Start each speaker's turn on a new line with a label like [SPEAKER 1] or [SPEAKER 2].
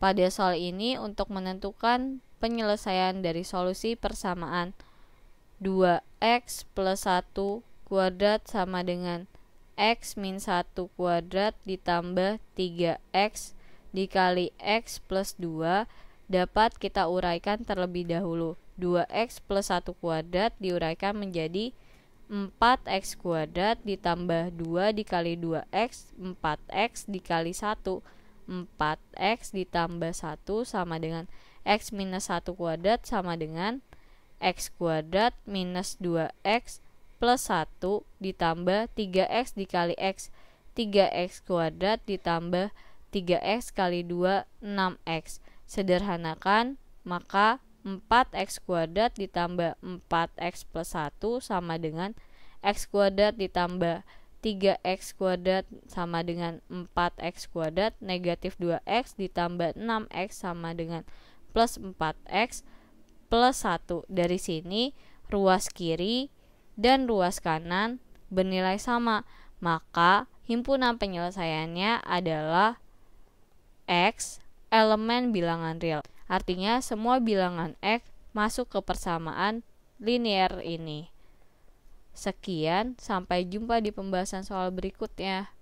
[SPEAKER 1] pada soal ini untuk menentukan penyelesaian dari solusi persamaan 2x plus 1 kuadrat sama dengan x min 1 kuadrat ditambah 3x dikali x plus 2 dapat kita uraikan terlebih dahulu 2x plus 1 kuadrat diuraikan menjadi 4x kuadrat ditambah 2 dikali 2x 4x dikali 1 4x ditambah 1 sama dengan x minus 1 kuadrat sama dengan x kuadrat minus 2x plus 1 ditambah 3x dikali x 3x kuadrat ditambah 3x kali 2 6x sederhanakan maka 4x kuadrat ditambah 4x plus 1 sama dengan x kuadrat ditambah 3x kuadrat sama dengan 4x kuadrat negatif 2x ditambah 6x sama dengan plus 4x plus 1 dari sini ruas kiri dan ruas kanan bernilai sama maka himpunan penyelesaiannya adalah x elemen bilangan real artinya semua bilangan x masuk ke persamaan linear ini Sekian, sampai jumpa di pembahasan soal berikutnya.